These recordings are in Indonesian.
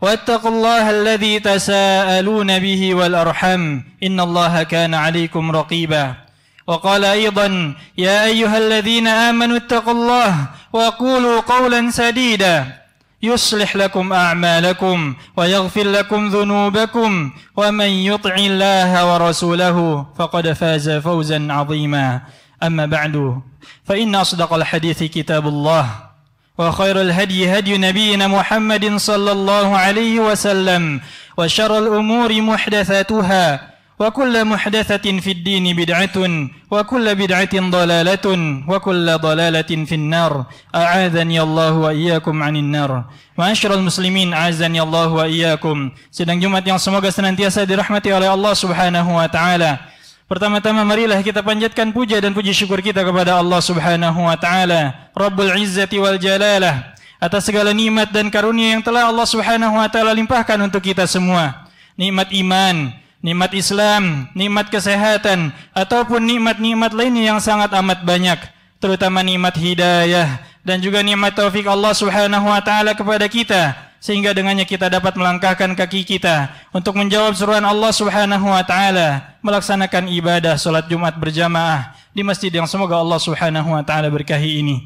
واتقوا الله الذي تساءلون به والأرحم إن الله كان عليكم رقيبا وقال أيضا يا أيها الذين آمنوا اتقوا الله وقولوا قولا سديدا يصلح لكم أعمالكم ويغفر لكم ذنوبكم ومن يطع الله ورسوله فقد فاز فوزا عظيما أما بعد فإن أصدق الحديث كتاب الله وخير الهدي هدي نبينا محمد صلى الله عليه وسلم وشر الأمور محدثاتها وكل محدثة في الدين بدعة وكل بدعة ضلالة وكل ضلالة في النار أعاذني الله وإياكم عن النار وأنشر المسلمين أعاذني الله وإياكم سيدنا جمعة يوم semoga senantiasa dirahmati رحمتي على الله سبحانه وتعالى Pertama-tama marilah kita panjatkan puja dan puji syukur kita kepada Allah Subhanahu wa taala, Rabbul Izzati wal Jalalah, atas segala nikmat dan karunia yang telah Allah Subhanahu wa taala limpahkan untuk kita semua. Nikmat iman, nikmat Islam, nikmat kesehatan ataupun nikmat-nikmat lainnya yang sangat amat banyak, terutama nikmat hidayah dan juga nikmat taufik Allah Subhanahu wa taala kepada kita sehingga dengannya kita dapat melangkahkan kaki kita untuk menjawab seruan Allah Subhanahu wa taala melaksanakan ibadah salat Jumat berjamaah di masjid yang semoga Allah Subhanahu wa taala berkahi ini.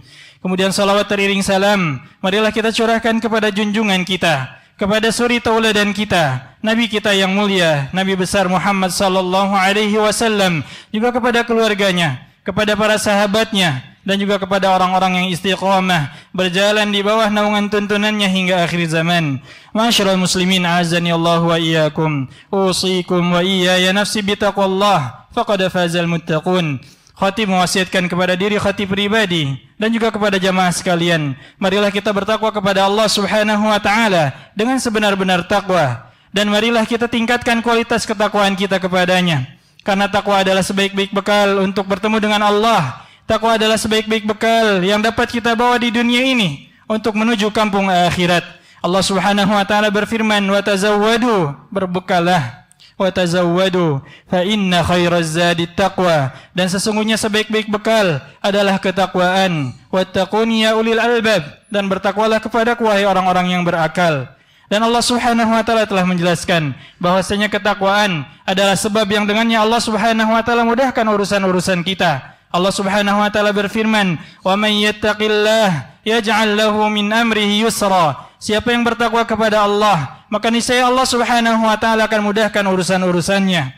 Kemudian salawat teriring salam marilah kita curahkan kepada junjungan kita kepada suri tauladan kita nabi kita yang mulia nabi besar Muhammad sallallahu alaihi wasallam juga kepada keluarganya kepada para sahabatnya dan juga kepada orang-orang yang istiqomah berjalan di bawah naungan tuntunannya hingga akhir zaman. Masyarul muslimin azani Allah wa iyyakum. Usikum wa iyaya nafsi bitaqwallah faqad fazal muttaqun. Khatib mewasiatkan kepada diri khatib pribadi dan juga kepada jamaah sekalian. Marilah kita bertakwa kepada Allah Subhanahu wa taala dengan sebenar-benar takwa dan marilah kita tingkatkan kualitas ketakwaan kita kepadanya. Karena takwa adalah sebaik-baik bekal untuk bertemu dengan Allah Takwa adalah sebaik-baik bekal yang dapat kita bawa di dunia ini untuk menuju kampung akhirat. Allah Subhanahu wa taala berfirman, "Wa tazawwadu," berbekalah. "Wa tazawwadu, fa inna khairaz zadi taqwa." Dan sesungguhnya sebaik-baik bekal adalah ketakwaan. "Wattaquni ya ulil albab." Dan bertakwalah kepada kuahi orang-orang yang berakal. Dan Allah Subhanahu wa taala telah menjelaskan bahwasanya ketakwaan adalah sebab yang dengannya Allah Subhanahu wa taala mudahkan urusan-urusan kita. Allah Subhanahu wa taala berfirman, "Wa may yattaqillah yaj'al lahu min amrihi yusra." Siapa yang bertakwa kepada Allah, maka niscaya Allah Subhanahu wa taala akan mudahkan urusan-urusannya.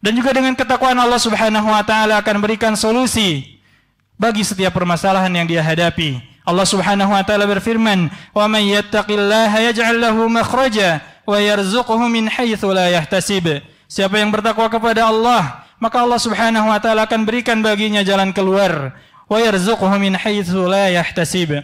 Dan juga dengan ketakwaan Allah Subhanahu wa taala akan berikan solusi bagi setiap permasalahan yang dia hadapi. Allah Subhanahu wa taala berfirman, "Wa may yattaqillaha yaj'al lahu makhraja wa yarzuqhu min haitsu la yahtasib." Siapa yang bertakwa kepada Allah, maka Allah Subhanahu wa taala akan berikan baginya jalan keluar wa yarzuquhu min haitsu la yahtasib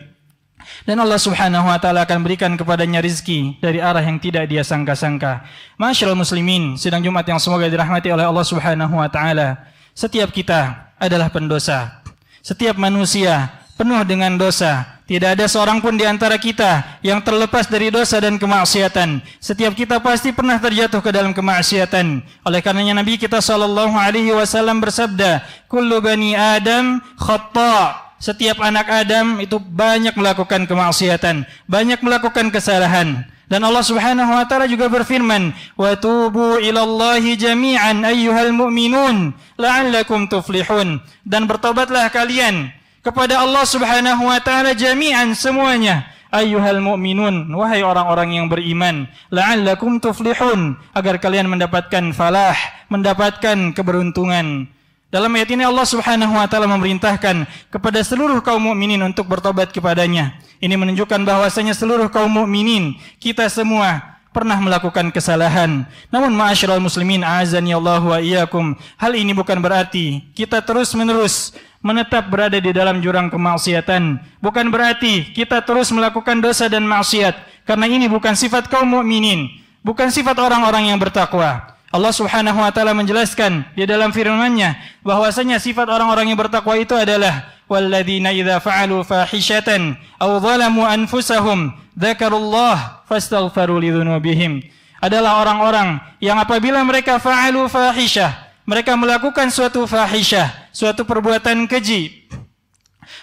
dan Allah Subhanahu wa taala akan berikan kepadanya rizki dari arah yang tidak dia sangka-sangka. Masyaallah muslimin, sidang Jumat yang semoga dirahmati oleh Allah Subhanahu wa taala. Setiap kita adalah pendosa. Setiap manusia penuh dengan dosa tidak ada seorang pun di antara kita yang terlepas dari dosa dan kemaksiatan. Setiap kita pasti pernah terjatuh ke dalam kemaksiatan. Oleh karenanya Nabi kita sallallahu alaihi wasallam bersabda, "Kullu bani Adam khata'." Setiap anak Adam itu banyak melakukan kemaksiatan, banyak melakukan kesalahan. Dan Allah Subhanahu wa taala juga berfirman, "Wa tubu ilallahi jami'an ayyuhal mu'minun la'allakum tuflihun." Dan bertobatlah kalian kepada Allah Subhanahu wa taala jami'an semuanya ayyuhal mu'minun wahai orang-orang yang beriman la'allakum tuflihun agar kalian mendapatkan falah mendapatkan keberuntungan dalam ayat ini Allah Subhanahu wa taala memerintahkan kepada seluruh kaum mukminin untuk bertobat kepadanya ini menunjukkan bahwasanya seluruh kaum mukminin kita semua pernah melakukan kesalahan. Namun ma'asyiral muslimin azan ya Allah wa iyyakum, hal ini bukan berarti kita terus-menerus menetap berada di dalam jurang kemaksiatan. Bukan berarti kita terus melakukan dosa dan maksiat, karena ini bukan sifat kaum mukminin, bukan sifat orang-orang yang bertakwa. Allah Subhanahu wa taala menjelaskan di dalam firman-Nya bahwasanya sifat orang-orang yang bertakwa itu adalah walladzina idza fa'alu fahishatan aw zalamu anfusahum dzakarullah fastaghfaru lidzunubihim adalah orang-orang yang apabila mereka fa'alu fahishah mereka melakukan suatu fahishah suatu perbuatan keji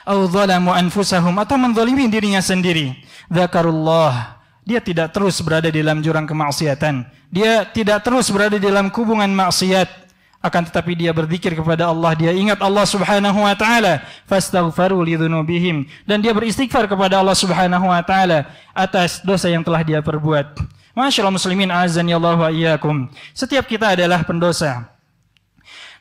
au zalamu anfusahum atau menzalimi dirinya sendiri zakarullah dia tidak terus berada di dalam jurang kemaksiatan dia tidak terus berada di dalam kubungan maksiat akan tetapi dia berzikir kepada Allah dia ingat Allah Subhanahu wa taala fastaghfiru lidzunubihim dan dia beristighfar kepada Allah Subhanahu wa taala atas dosa yang telah dia perbuat Masyaallah muslimin azan ya Allah wa iyyakum setiap kita adalah pendosa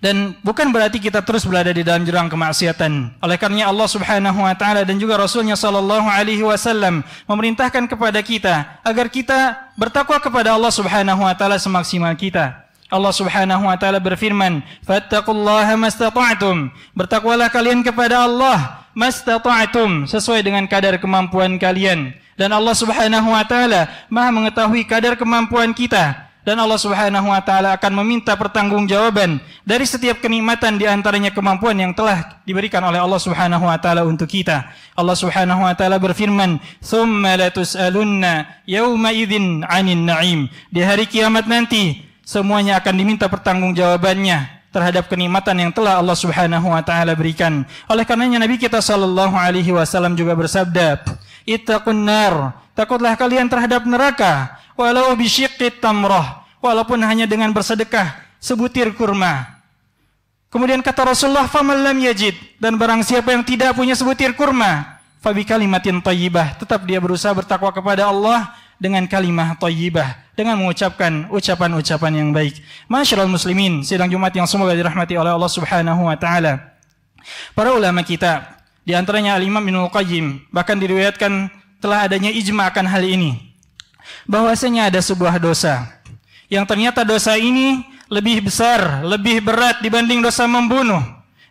dan bukan berarti kita terus berada di dalam jurang kemaksiatan. Oleh karenanya Allah Subhanahu wa taala dan juga Rasulnya sallallahu alaihi wasallam memerintahkan kepada kita agar kita bertakwa kepada Allah Subhanahu wa taala semaksimal kita. Allah Subhanahu wa taala berfirman, "Fattaqullaha mastata'tum." Bertakwalah kalian kepada Allah mastata'tum sesuai dengan kadar kemampuan kalian. Dan Allah Subhanahu wa taala Maha mengetahui kadar kemampuan kita dan Allah Subhanahu wa taala akan meminta pertanggungjawaban dari setiap kenikmatan di antaranya kemampuan yang telah diberikan oleh Allah Subhanahu wa taala untuk kita. Allah Subhanahu wa taala berfirman, "Tsumma latus'alunna yauma idzin 'anil na'im." Di hari kiamat nanti semuanya akan diminta pertanggungjawabannya terhadap kenikmatan yang telah Allah Subhanahu wa taala berikan. Oleh karenanya Nabi kita sallallahu alaihi wasallam juga bersabda, Ittaqun nar. Takutlah kalian terhadap neraka. Walau bisyiqqit tamrah. Walaupun hanya dengan bersedekah sebutir kurma. Kemudian kata Rasulullah, "Faman lam yajid." Dan barang siapa yang tidak punya sebutir kurma, fabi kalimatin thayyibah. Tetap dia berusaha bertakwa kepada Allah dengan kalimah thayyibah, dengan mengucapkan ucapan-ucapan yang baik. Masyaallah muslimin, sidang Jumat yang semoga dirahmati oleh Allah Subhanahu wa taala. Para ulama kita di antaranya Al-Imam kajim, Qayyim bahkan diriwayatkan telah adanya ijma akan hal ini. Bahwasanya ada sebuah dosa yang ternyata dosa ini lebih besar, lebih berat dibanding dosa membunuh,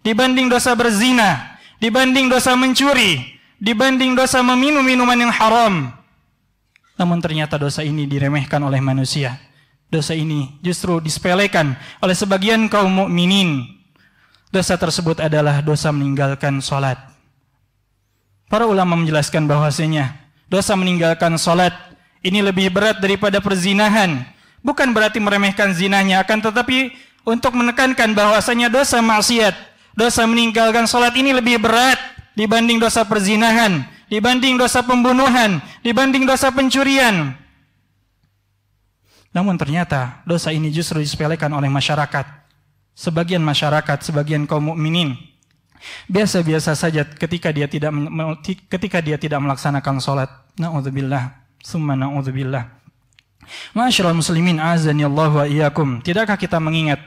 dibanding dosa berzina, dibanding dosa mencuri, dibanding dosa meminum minuman yang haram. Namun ternyata dosa ini diremehkan oleh manusia. Dosa ini justru disepelekan oleh sebagian kaum mukminin. Dosa tersebut adalah dosa meninggalkan sholat. Para ulama menjelaskan bahwasanya dosa meninggalkan sholat ini lebih berat daripada perzinahan. Bukan berarti meremehkan zinanya, akan tetapi untuk menekankan bahwasanya dosa maksiat, dosa meninggalkan sholat ini lebih berat dibanding dosa perzinahan, dibanding dosa pembunuhan, dibanding dosa pencurian. Namun ternyata dosa ini justru disepelekan oleh masyarakat. Sebagian masyarakat, sebagian kaum mukminin biasa-biasa saja ketika dia tidak ketika dia tidak melaksanakan sholat. Nauzubillah, summa nauzubillah. Masyaallah muslimin azani Allah wa iyyakum. Tidakkah kita mengingat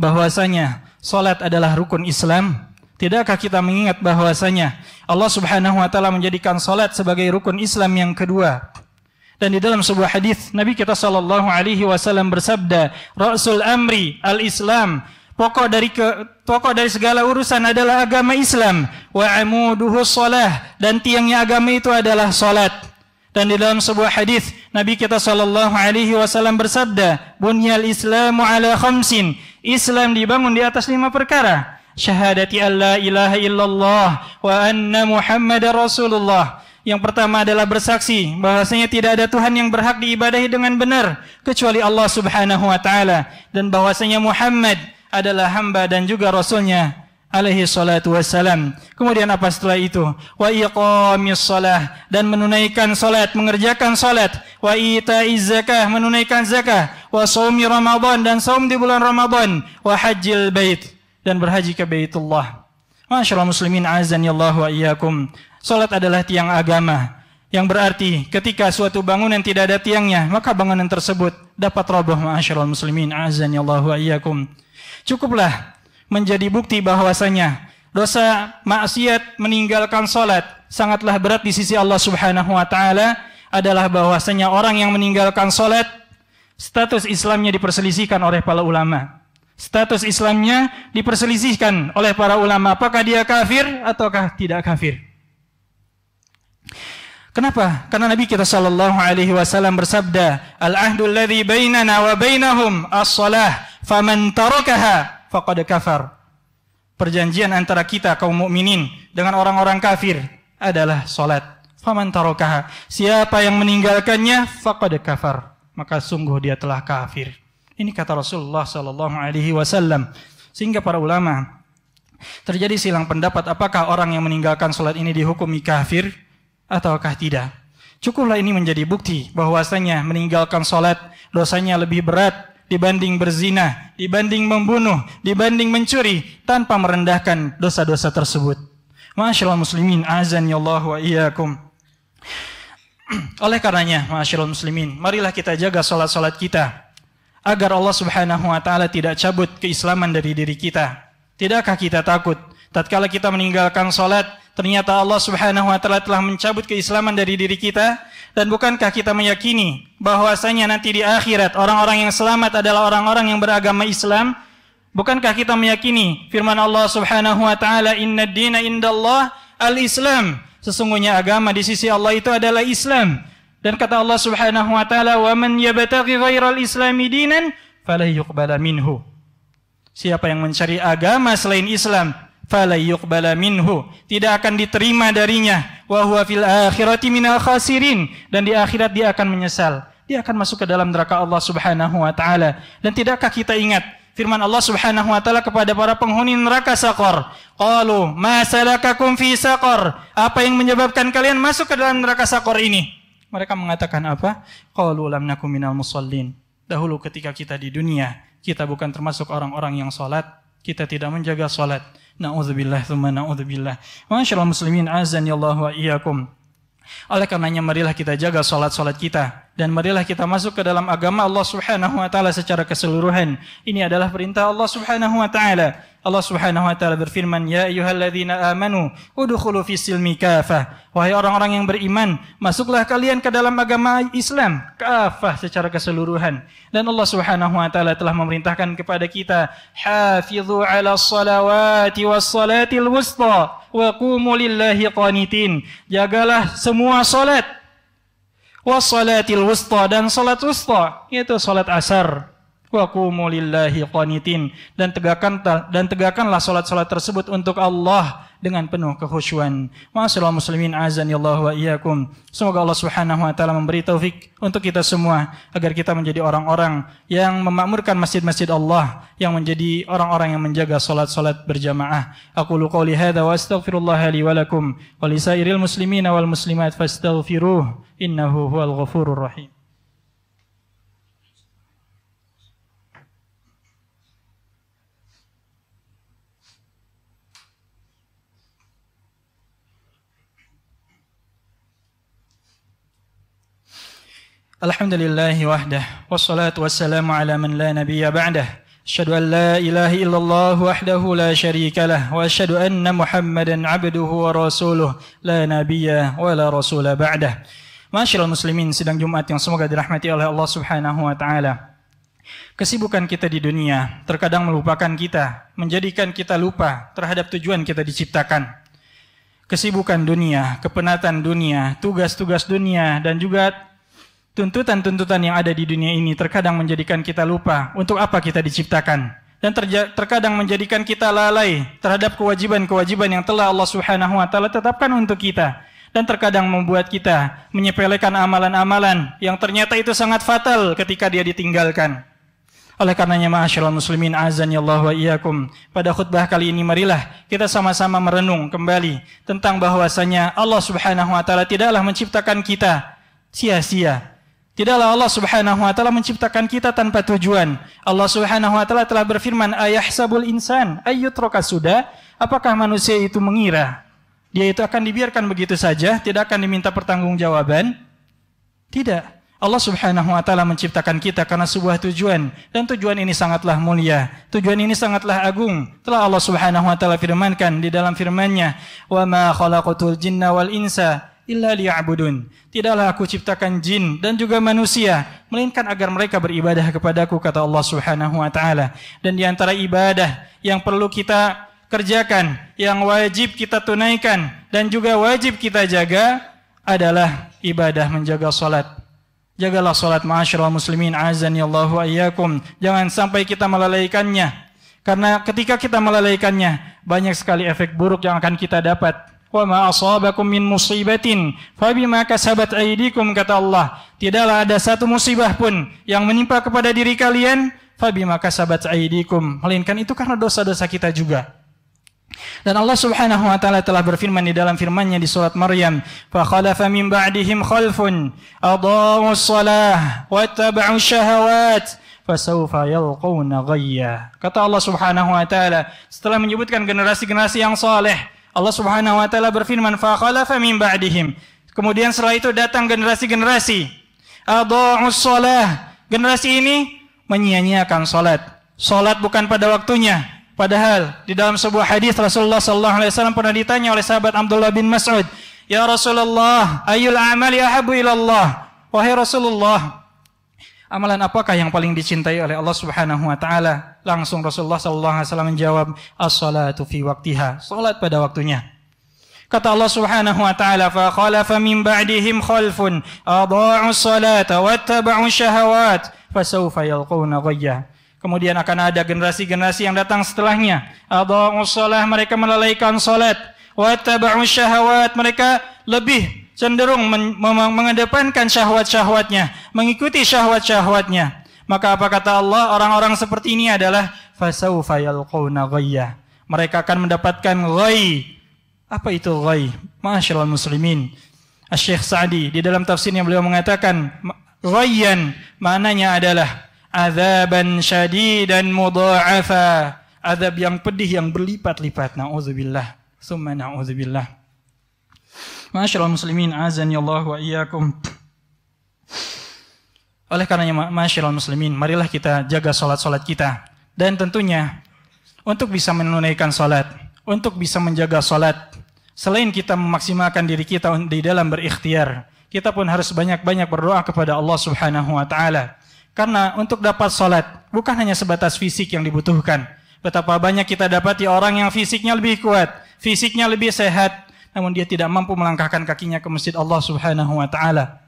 bahwasanya salat adalah rukun Islam? Tidakkah kita mengingat bahwasanya Allah Subhanahu wa taala menjadikan salat sebagai rukun Islam yang kedua? Dan di dalam sebuah hadis Nabi kita sallallahu alaihi wasallam bersabda, "Rasul amri al-Islam pokok dari ke, pokok dari segala urusan adalah agama Islam wa amuduhu shalah dan tiangnya agama itu adalah salat dan di dalam sebuah hadis Nabi kita sallallahu alaihi wasallam bersabda bunyal islamu ala khamsin Islam dibangun di atas lima perkara syahadati alla ilaha illallah wa anna muhammadar rasulullah yang pertama adalah bersaksi bahwasanya tidak ada Tuhan yang berhak diibadahi dengan benar kecuali Allah Subhanahu wa taala dan bahwasanya Muhammad adalah hamba dan juga rasulnya alaihi salatu wassalam. Kemudian apa setelah itu? Wa iqamis salah dan menunaikan salat, mengerjakan salat, wa itaiz zakah, menunaikan zakah, wa shaumi ramadan dan saum di bulan Ramadan, wa hajjil bait dan berhaji ke Baitullah. Masyaallah muslimin azan Allah wa iyyakum. Salat adalah tiang agama yang berarti ketika suatu bangunan tidak ada tiangnya, maka bangunan tersebut dapat roboh. Masyaallah muslimin azan Allah wa iyyakum. Cukuplah menjadi bukti bahwasanya dosa maksiat meninggalkan salat sangatlah berat di sisi Allah Subhanahu wa taala adalah bahwasanya orang yang meninggalkan salat status Islamnya diperselisihkan oleh para ulama. Status Islamnya diperselisihkan oleh para ulama apakah dia kafir ataukah tidak kafir. Kenapa? Karena Nabi kita sallallahu alaihi wasallam bersabda, "Al-ahdu alladhi bainana wa bainahum as-salah, faman tarakaha faqad kafar." Perjanjian antara kita kaum mukminin dengan orang-orang kafir adalah salat. Faman tarakaha, siapa yang meninggalkannya faqad kafar, maka sungguh dia telah kafir. Ini kata Rasulullah sallallahu alaihi wasallam. Sehingga para ulama terjadi silang pendapat apakah orang yang meninggalkan salat ini dihukumi kafir ataukah tidak. Cukuplah ini menjadi bukti bahwasanya meninggalkan sholat dosanya lebih berat dibanding berzina, dibanding membunuh, dibanding mencuri tanpa merendahkan dosa-dosa tersebut. Masyaallah muslimin, azan ya Allah wa iyyakum. Oleh karenanya, masyaallah muslimin, marilah kita jaga salat-salat kita agar Allah Subhanahu wa taala tidak cabut keislaman dari diri kita. Tidakkah kita takut tatkala kita meninggalkan salat Ternyata Allah Subhanahu wa taala telah mencabut keislaman dari diri kita dan bukankah kita meyakini bahwasanya nanti di akhirat orang-orang yang selamat adalah orang-orang yang beragama Islam? Bukankah kita meyakini firman Allah Subhanahu wa taala inna dina indallah al-Islam? Sesungguhnya agama di sisi Allah itu adalah Islam. Dan kata Allah Subhanahu wa taala, "Wa man yabtaghi ghairal islami dinan falayuqbala minhu." Siapa yang mencari agama selain Islam, fala minhu tidak akan diterima darinya wa huwa fil akhirati minal khasirin dan di akhirat dia akan menyesal dia akan masuk ke dalam neraka Allah Subhanahu wa taala dan tidakkah kita ingat firman Allah Subhanahu wa taala kepada para penghuni neraka Saqar qalu ma kum fi Saqar apa yang menyebabkan kalian masuk ke dalam neraka Saqar ini mereka mengatakan apa qalu lam nakum minal musallin dahulu ketika kita di dunia kita bukan termasuk orang-orang yang salat kita tidak menjaga salat Na'udzubillah thumma na'udzubillah. Masyaallah muslimin azan ya Allah wa iyyakum. Oleh karenanya marilah kita jaga salat-salat kita. Dan marilah kita masuk ke dalam agama Allah Subhanahu wa taala secara keseluruhan. Ini adalah perintah Allah Subhanahu wa taala. Allah Subhanahu wa taala berfirman, "Ya ayyuhalladzina amanu udkhulu silmi kafah." Wahai orang-orang yang beriman, masuklah kalian ke dalam agama Islam kafah secara keseluruhan. Dan Allah Subhanahu wa taala telah memerintahkan kepada kita, "Hafizu 'ala shalawati was salatil wusta wa qumu lillahi qanitin." Jagalah semua salat Wa salatil wusta dan salat wusta, yaitu salat asar wa qumu lillahi qanitin dan tegakkan dan tegakkanlah salat-salat tersebut untuk Allah dengan penuh kekhusyuan. Wassalamu'alaikum muslimin azani Allah wa iyyakum. Semoga Allah Subhanahu wa taala memberi taufik untuk kita semua agar kita menjadi orang-orang yang memakmurkan masjid-masjid Allah, yang menjadi orang-orang yang menjaga salat-salat berjamaah. Aku lu qouli hadza wa astaghfirullah li wa lakum wa lisairil muslimin wal muslimat fastaghfiruh innahu huwal ghafurur rahim. الحمد لله وحده والصلاة والسلام على من لا نبي بعده أشهد أن لا إله إلا الله وحده لا شريك له وأشهد أن محمدا عبده ورسوله لا نبي ولا رسول بعده muslimin sidang Jumat yang semoga dirahmati oleh Allah subhanahu wa ta'ala Kesibukan kita di dunia terkadang melupakan kita Menjadikan kita lupa terhadap tujuan kita diciptakan Kesibukan dunia, kepenatan dunia, tugas-tugas dunia Dan juga tuntutan-tuntutan yang ada di dunia ini terkadang menjadikan kita lupa untuk apa kita diciptakan dan terkadang menjadikan kita lalai terhadap kewajiban-kewajiban yang telah Allah Subhanahu wa taala tetapkan untuk kita dan terkadang membuat kita menyepelekan amalan-amalan yang ternyata itu sangat fatal ketika dia ditinggalkan. Oleh karenanya ma'asyiral muslimin azan Allah wa iyakum. Pada khutbah kali ini marilah kita sama-sama merenung kembali tentang bahwasanya Allah Subhanahu wa taala tidaklah menciptakan kita sia-sia Tidaklah Allah Subhanahu wa taala menciptakan kita tanpa tujuan. Allah Subhanahu wa taala telah berfirman, sabul insan ayyutraka suda?" Apakah manusia itu mengira dia itu akan dibiarkan begitu saja, tidak akan diminta pertanggungjawaban? Tidak. Allah Subhanahu wa taala menciptakan kita karena sebuah tujuan dan tujuan ini sangatlah mulia. Tujuan ini sangatlah agung. Telah Allah Subhanahu wa taala firmankan di dalam firman-Nya, "Wa ma khalaqatul jinna wal insa illa liya'budun. Tidaklah aku ciptakan jin dan juga manusia melainkan agar mereka beribadah kepadaku kata Allah Subhanahu wa taala. Dan di antara ibadah yang perlu kita kerjakan, yang wajib kita tunaikan dan juga wajib kita jaga adalah ibadah menjaga salat. Jagalah salat ma'asyiral muslimin azan ya Allah Jangan sampai kita melalaikannya. Karena ketika kita melalaikannya, banyak sekali efek buruk yang akan kita dapat Wa ma asabakum min musibatin fabima kasabat aydikum kata Allah. Tidaklah ada satu musibah pun yang menimpa kepada diri kalian fabima kasabat aydikum. Melainkan itu karena dosa-dosa kita juga. Dan Allah Subhanahu wa taala telah berfirman di dalam firman-Nya di surat Maryam, "Fa khalafa min ba'dihim khalfun adaa'u shalah wa tabau syahawat fasawfa yalqawna ghayya." Kata Allah Subhanahu wa taala setelah menyebutkan generasi-generasi yang saleh Allah Subhanahu wa taala berfirman, "Fakhalafa min ba'dihim." Kemudian setelah itu datang generasi-generasi. Adha'us shalah. Generasi ini menyia-nyiakan salat. Salat bukan pada waktunya. Padahal di dalam sebuah hadis Rasulullah sallallahu alaihi wasallam pernah ditanya oleh sahabat Abdullah bin Mas'ud, "Ya Rasulullah, ayul amali ahabu Allah Wahai Rasulullah, amalan apakah yang paling dicintai oleh Allah Subhanahu wa taala? Langsung Rasulullah sallallahu alaihi wasallam menjawab, "As-salatu fi waqtiha." Salat pada waktunya. Kata Allah Subhanahu wa taala, "Fa khalafa min ba'dihim khalfun adha'u salata wattaba'u syahawat, fasawfa yalquna ghayya." Kemudian akan ada generasi-generasi yang datang setelahnya. Adha'u shalah, mereka melalaikan salat. Wattaba'u syahawat, mereka lebih cenderung mengedepankan syahwat-syahwatnya, mengikuti syahwat-syahwatnya. Maka apa kata Allah? Orang-orang seperti ini adalah fasaufa yalqawna ghayya. Mereka akan mendapatkan ghayy. Apa itu ghayy? Mashallah muslimin. Syekh Sa'di di dalam tafsirnya beliau mengatakan ghayyan maknanya adalah azaban syadidan mudha'afa. Azab yang pedih yang berlipat-lipat. Nauzubillah. Summa nauzubillah. Mashallah muslimin azan ya Allah wa iyyakum. Oleh karenanya masyarakat muslimin, marilah kita jaga solat solat kita dan tentunya untuk bisa menunaikan solat untuk bisa menjaga solat selain kita memaksimalkan diri kita di dalam berikhtiar, kita pun harus banyak-banyak berdoa kepada Allah Subhanahu wa taala. Karena untuk dapat solat bukan hanya sebatas fisik yang dibutuhkan. Betapa banyak kita dapati orang yang fisiknya lebih kuat, fisiknya lebih sehat, namun dia tidak mampu melangkahkan kakinya ke masjid Allah Subhanahu wa taala.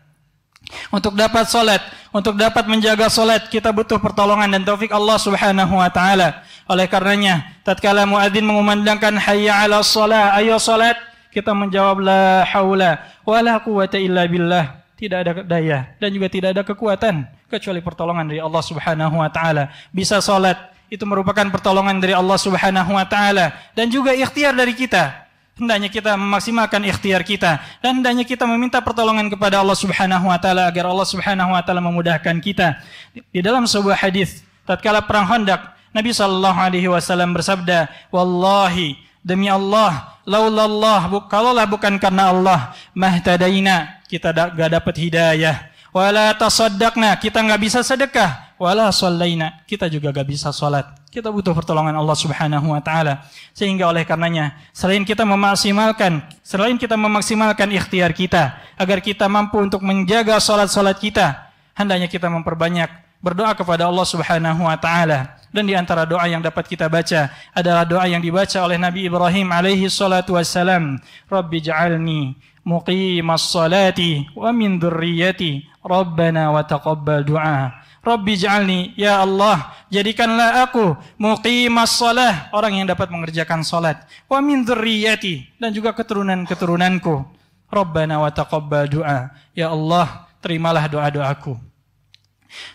Untuk dapat solat, untuk dapat menjaga solat, kita butuh pertolongan dan taufik Allah Subhanahu Wa Taala. Oleh karenanya, tatkala muadzin mengumandangkan Hayya 'ala solat, ayo solat, kita menjawab La haula wala quwata illa billah tidak ada daya dan juga tidak ada kekuatan kecuali pertolongan dari Allah Subhanahu wa taala. Bisa solat itu merupakan pertolongan dari Allah Subhanahu wa taala dan juga ikhtiar dari kita hendaknya kita memaksimalkan ikhtiar kita dan hendaknya kita meminta pertolongan kepada Allah Subhanahu wa taala agar Allah Subhanahu wa taala memudahkan kita. Di dalam sebuah hadis tatkala perang Khandaq, Nabi sallallahu alaihi wasallam bersabda, "Wallahi, demi Allah, laulallah, bu kalaulah bukan karena Allah, mahtadaina, kita gak dapat hidayah." Wala tasaddaqna, kita nggak bisa sedekah wala sallaina. Kita juga gak bisa sholat. Kita butuh pertolongan Allah Subhanahu wa taala. Sehingga oleh karenanya, selain kita memaksimalkan, selain kita memaksimalkan ikhtiar kita agar kita mampu untuk menjaga sholat-sholat kita, hendaknya kita memperbanyak berdoa kepada Allah Subhanahu wa taala. Dan di antara doa yang dapat kita baca adalah doa yang dibaca oleh Nabi Ibrahim alaihi salatu wassalam, "Rabbi ja'alni muqimassalati wa min dzurriyyati, Rabbana wa taqabbal du'a." Rabbi ja'alni, ya Allah, jadikanlah aku muqimas shalah orang yang dapat mengerjakan salat. Wa min dzurriyyati dan juga keturunan-keturunanku. Rabbana wa taqabbal du'a. Ya Allah, terimalah doa-doaku.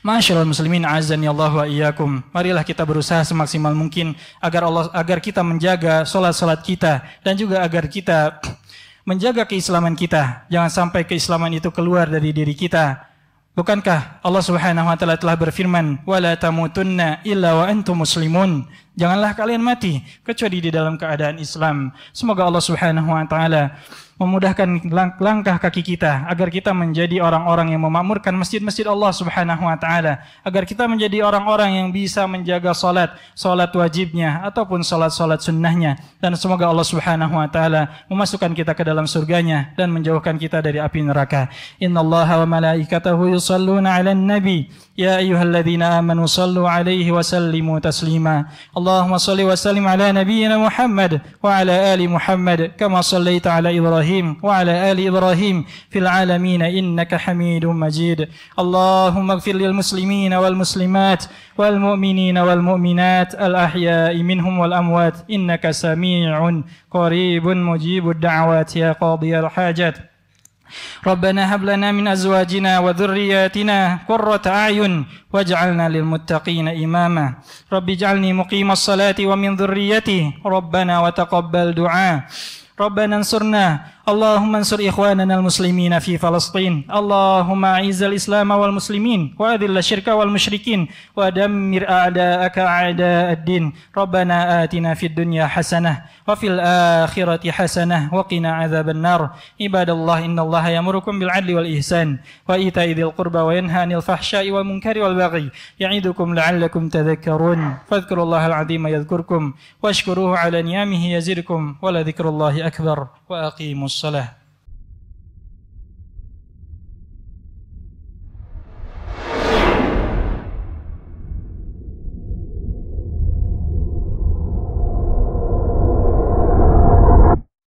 masyaAllah muslimin azan ya Allah wa iyyakum. Marilah kita berusaha semaksimal mungkin agar Allah agar kita menjaga salat-salat kita dan juga agar kita menjaga keislaman kita. Jangan sampai keislaman itu keluar dari diri kita Bukankah Allah Subhanahu wa taala telah berfirman, "Wa la tamutunna illa wa antum muslimun." Janganlah kalian mati kecuali di dalam keadaan Islam. Semoga Allah Subhanahu wa taala memudahkan lang langkah kaki kita agar kita menjadi orang-orang yang memakmurkan masjid-masjid Allah Subhanahu wa taala, agar kita menjadi orang-orang yang bisa menjaga salat, salat wajibnya ataupun salat-salat sunnahnya dan semoga Allah Subhanahu wa taala memasukkan kita ke dalam surganya dan menjauhkan kita dari api neraka. Innallaha wa malaikatahu yusalluna 'alan nabi ya ayyuhalladzina amanu sallu 'alaihi wa sallimu taslima. اللهم صل وسلم على نبينا محمد وعلى آل محمد كما صليت على إبراهيم وعلى آل إبراهيم في العالمين إنك حميد مجيد اللهم اغفر للمسلمين والمسلمات والمؤمنين والمؤمنات الأحياء منهم والأموات إنك سميع قريب مجيب الدعوات يا قاضي الحاجات ربنا هب لنا من أزواجنا وذرياتنا قرة أعين واجعلنا للمتقين إماما رب اجعلني مقيم الصلاة ومن ذريتي ربنا وتقبل دعاء ربنا انصرنا اللهم انصر إخواننا المسلمين في فلسطين اللهم أعز الإسلام والمسلمين وأذل الشرك والمشركين ودمر أعداءك أعداء الدين ربنا آتنا في الدنيا حسنة وفي الآخرة حسنة وقنا عذاب النار عباد الله إن الله يأمركم بالعدل والإحسان وإيتاء ذي القربى وينهى عن الفحشاء والمنكر والبغي يعدكم لعلكم تذكرون فاذكروا الله العظيم يذكركم واشكروه على نعمه يزركم ولذكر الله أكبر وأقيموا الصلاة